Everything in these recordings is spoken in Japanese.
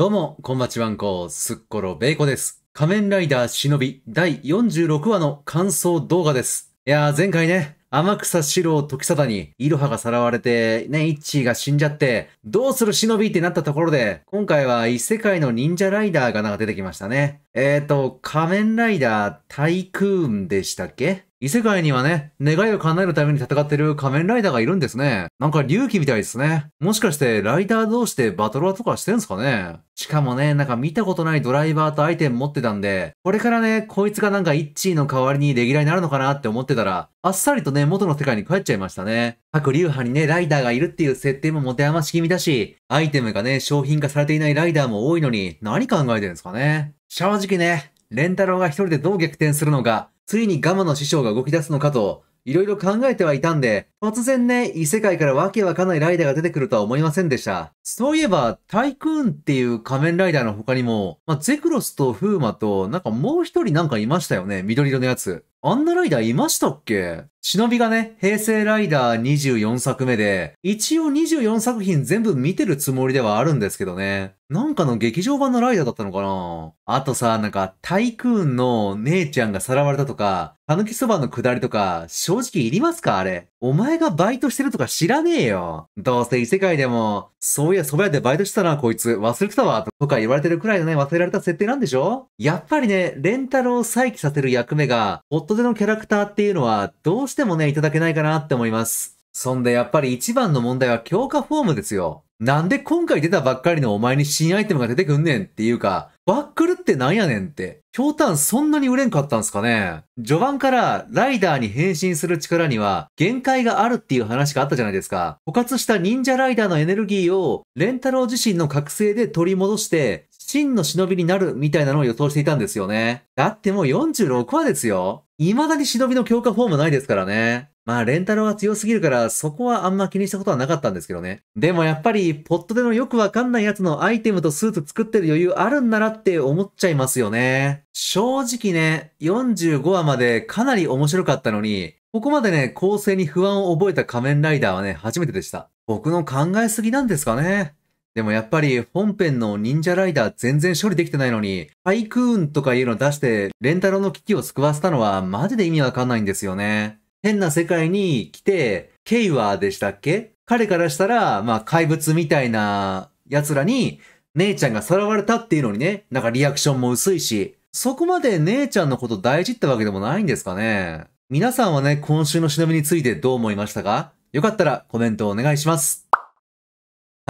どうも、こんばちわんこ、すっころべいこです。仮面ライダー忍び第46話の感想動画です。いやー、前回ね、天草四郎時貞に、イロハがさらわれて、ね、イッチーが死んじゃって、どうする忍びってなったところで、今回は異世界の忍者ライダーがなんか出てきましたね。えーと、仮面ライダータイクーンでしたっけ異世界にはね、願いを叶えるために戦ってる仮面ライダーがいるんですね。なんか隆起みたいですね。もしかしてライダー同士でバトルはとかしてんすかねしかもね、なんか見たことないドライバーとアイテム持ってたんで、これからね、こいつがなんかイッチーの代わりにレギュラーになるのかなって思ってたら、あっさりとね、元の世界に帰っちゃいましたね。各流派にね、ライダーがいるっていう設定も持て余し気味だし、アイテムがね、商品化されていないライダーも多いのに、何考えてるんですかね正直ね、レンタロウが一人でどう逆転するのか、ついにガマの師匠が動き出すのかと、いろいろ考えてはいたんで、突然ね、異世界からわけわかんないライダーが出てくるとは思いませんでした。そういえば、タイクーンっていう仮面ライダーの他にも、まあ、ゼクロスとフーマと、なんかもう一人なんかいましたよね、緑色のやつ。あんなライダーいましたっけ忍びがね、平成ライダー24作目で、一応24作品全部見てるつもりではあるんですけどね。なんかの劇場版のライダーだったのかなあとさ、なんか、タイクーンの姉ちゃんがさらわれたとか、たぬきそばの下りとか、正直いりますかあれ。お前がバイトしてるとか知らねえよ。どうせ異世界でも、そういや、そば屋でバイトしてたな、こいつ。忘れてたわ。とか言われてるくらいのね、忘れられた設定なんでしょやっぱりね、レンタルを再起させる役目が、ホットでのキャラクターっていうのは、どうしてもね、いただけないかなって思います。そんで、やっぱり一番の問題は強化フォームですよ。なんで今回出たばっかりのお前に新アイテムが出てくんねんっていうか、バックルってなんやねんって。ひょうたんそんなに売れんかったんすかね序盤からライダーに変身する力には限界があるっていう話があったじゃないですか。枯渇した忍者ライダーのエネルギーをレンタロウ自身の覚醒で取り戻して真の忍びになるみたいなのを予想していたんですよね。だってもう46話ですよ。未だに忍びの強化フォームないですからね。まあ、レンタルは強すぎるから、そこはあんま気にしたことはなかったんですけどね。でもやっぱり、ポットでのよくわかんないやつのアイテムとスーツ作ってる余裕あるんならって思っちゃいますよね。正直ね、45話までかなり面白かったのに、ここまでね、構成に不安を覚えた仮面ライダーはね、初めてでした。僕の考えすぎなんですかね。でもやっぱり本編の忍者ライダー全然処理できてないのに、ハイクーンとかいうの出して、レンタロの危機を救わせたのはマジで意味わかんないんですよね。変な世界に来て、ケイワーでしたっけ彼からしたら、まあ怪物みたいな奴らに、姉ちゃんがさらわれたっていうのにね、なんかリアクションも薄いし、そこまで姉ちゃんのこと大事ってわけでもないんですかね。皆さんはね、今週の忍びについてどう思いましたかよかったらコメントをお願いします。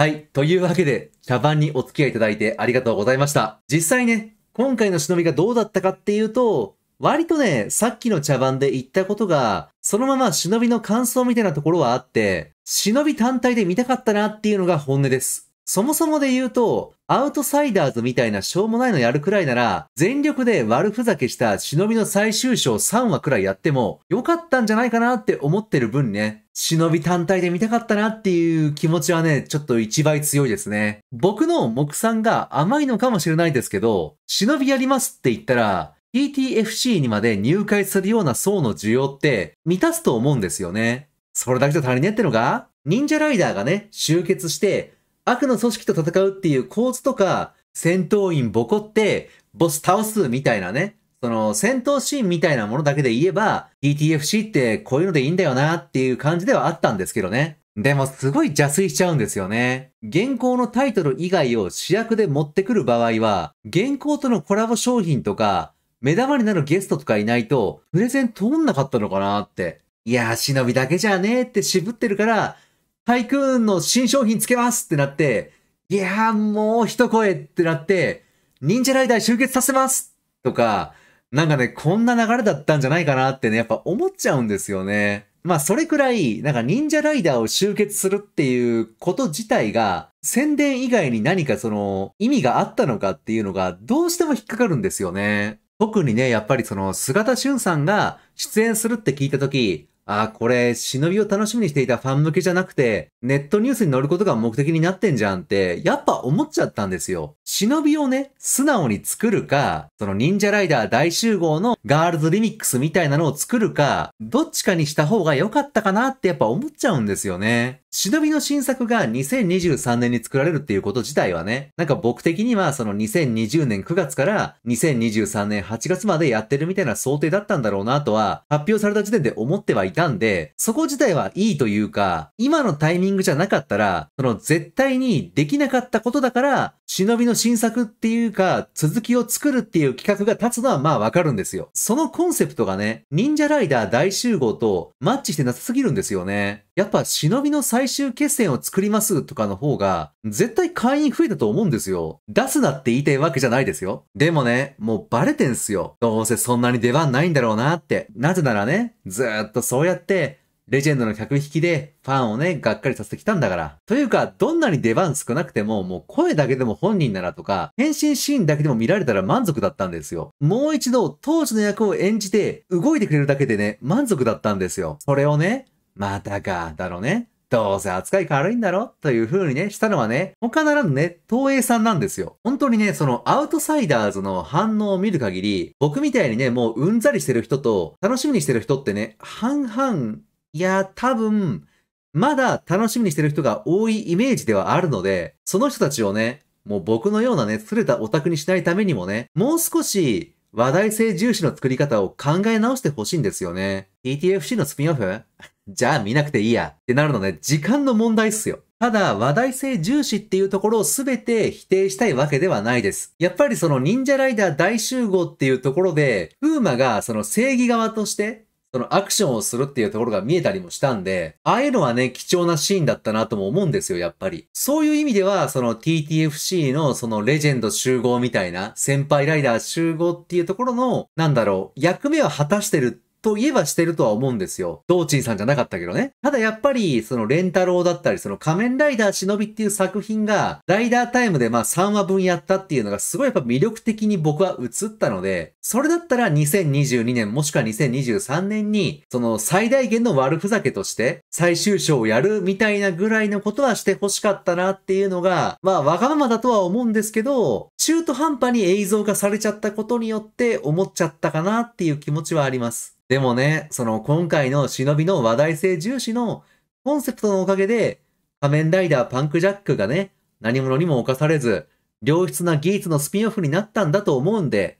はい。というわけで、茶番にお付き合いいただいてありがとうございました。実際ね、今回の忍びがどうだったかっていうと、割とね、さっきの茶番で言ったことが、そのまま忍びの感想みたいなところはあって、忍び単体で見たかったなっていうのが本音です。そもそもで言うと、アウトサイダーズみたいなしょうもないのやるくらいなら、全力で悪ふざけした忍びの最終章3話くらいやっても、よかったんじゃないかなって思ってる分ね、忍び単体で見たかったなっていう気持ちはね、ちょっと一倍強いですね。僕の目算が甘いのかもしれないですけど、忍びやりますって言ったら、PTFC にまで入会するような層の需要って満たすと思うんですよね。それだけじゃ足りねえってのが、忍者ライダーがね、集結して悪の組織と戦うっていう構図とか、戦闘員ボコって、ボス倒すみたいなね、その戦闘シーンみたいなものだけで言えば、DTFC ってこういうのでいいんだよなっていう感じではあったんですけどね。でもすごい邪推しちゃうんですよね。現行のタイトル以外を主役で持ってくる場合は、現行とのコラボ商品とか、目玉になるゲストとかいないと、プレゼン通んなかったのかなって。いやー、忍びだけじゃねーって渋ってるから、タイクーンの新商品つけますってなって、いやーもう一声ってなって、忍者ライダー集結させますとか、なんかね、こんな流れだったんじゃないかなってね、やっぱ思っちゃうんですよね。まあそれくらい、なんか忍者ライダーを集結するっていうこと自体が、宣伝以外に何かその意味があったのかっていうのがどうしても引っかかるんですよね。特にね、やっぱりその姿俊さんが出演するって聞いたとき、ああ、これ、忍びを楽しみにしていたファン向けじゃなくて、ネットニュースに載ることが目的になってんじゃんって、やっぱ思っちゃったんですよ。忍びをね、素直に作るか、その忍者ライダー大集合のガールズリミックスみたいなのを作るか、どっちかにした方が良かったかなってやっぱ思っちゃうんですよね。忍びの新作が2023年に作られるっていうこと自体はね、なんか僕的にはその2020年9月から2023年8月までやってるみたいな想定だったんだろうなとは、発表された時点で思ってはいたんで、そこ自体はいいというか、今のタイミングングじゃなかったら、その絶対にできなかったことだから、忍びの新作っていうか、続きを作るっていう企画が立つのはまあわかるんですよ。そのコンセプトがね、忍者ライダー大集合とマッチしてなさすぎるんですよね。やっぱ忍びの最終決戦を作りますとかの方が、絶対会員増えたと思うんですよ。出すなって言いたいわけじゃないですよ。でもね、もうバレてんすよ。どうせそんなに出番ないんだろうなって。なぜならね、ずっとそうやって、レジェンドの客引きでファンをね、がっかりさせてきたんだから。というか、どんなに出番少なくても、もう声だけでも本人ならとか、変身シーンだけでも見られたら満足だったんですよ。もう一度、当時の役を演じて、動いてくれるだけでね、満足だったんですよ。それをね、またか、だろうね。どうせ扱い軽いんだろという風にね、したのはね、他ならぬね、東映さんなんですよ。本当にね、そのアウトサイダーズの反応を見る限り、僕みたいにね、もううんざりしてる人と、楽しみにしてる人ってね、半々いや、多分、まだ楽しみにしてる人が多いイメージではあるので、その人たちをね、もう僕のようなね、釣れたオタクにしないためにもね、もう少し話題性重視の作り方を考え直してほしいんですよね。e t f c のスピンオフ じゃあ見なくていいや。ってなるのね、時間の問題っすよ。ただ、話題性重視っていうところを全て否定したいわけではないです。やっぱりその忍者ライダー大集合っていうところで、風魔がその正義側としてそのアクションをするっていうところが見えたりもしたんで、ああいうのはね、貴重なシーンだったなとも思うんですよ、やっぱり。そういう意味では、その TTFC のそのレジェンド集合みたいな、先輩ライダー集合っていうところの、なんだろう、役目を果たしてるってといえばしてるとは思うんですよ。道珍さんじゃなかったけどね。ただやっぱり、そのレンタロウだったり、その仮面ライダー忍びっていう作品が、ライダータイムでまあ3話分やったっていうのがすごいやっぱ魅力的に僕は映ったので、それだったら2022年もしくは2023年に、その最大限の悪ふざけとして最終章をやるみたいなぐらいのことはして欲しかったなっていうのが、まあわがままだとは思うんですけど、中途半端に映像化されちゃったことによって思っちゃったかなっていう気持ちはあります。でもね、その今回の忍びの話題性重視のコンセプトのおかげで、仮面ライダーパンクジャックがね、何者にも侵されず、良質な技術のスピンオフになったんだと思うんで、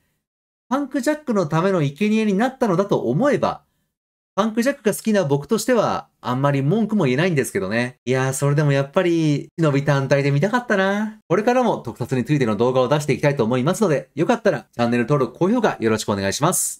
パンクジャックのための生贄になったのだと思えば、パンクジャックが好きな僕としては、あんまり文句も言えないんですけどね。いやー、それでもやっぱり、忍び単体で見たかったな。これからも特撮についての動画を出していきたいと思いますので、よかったらチャンネル登録、高評価よろしくお願いします。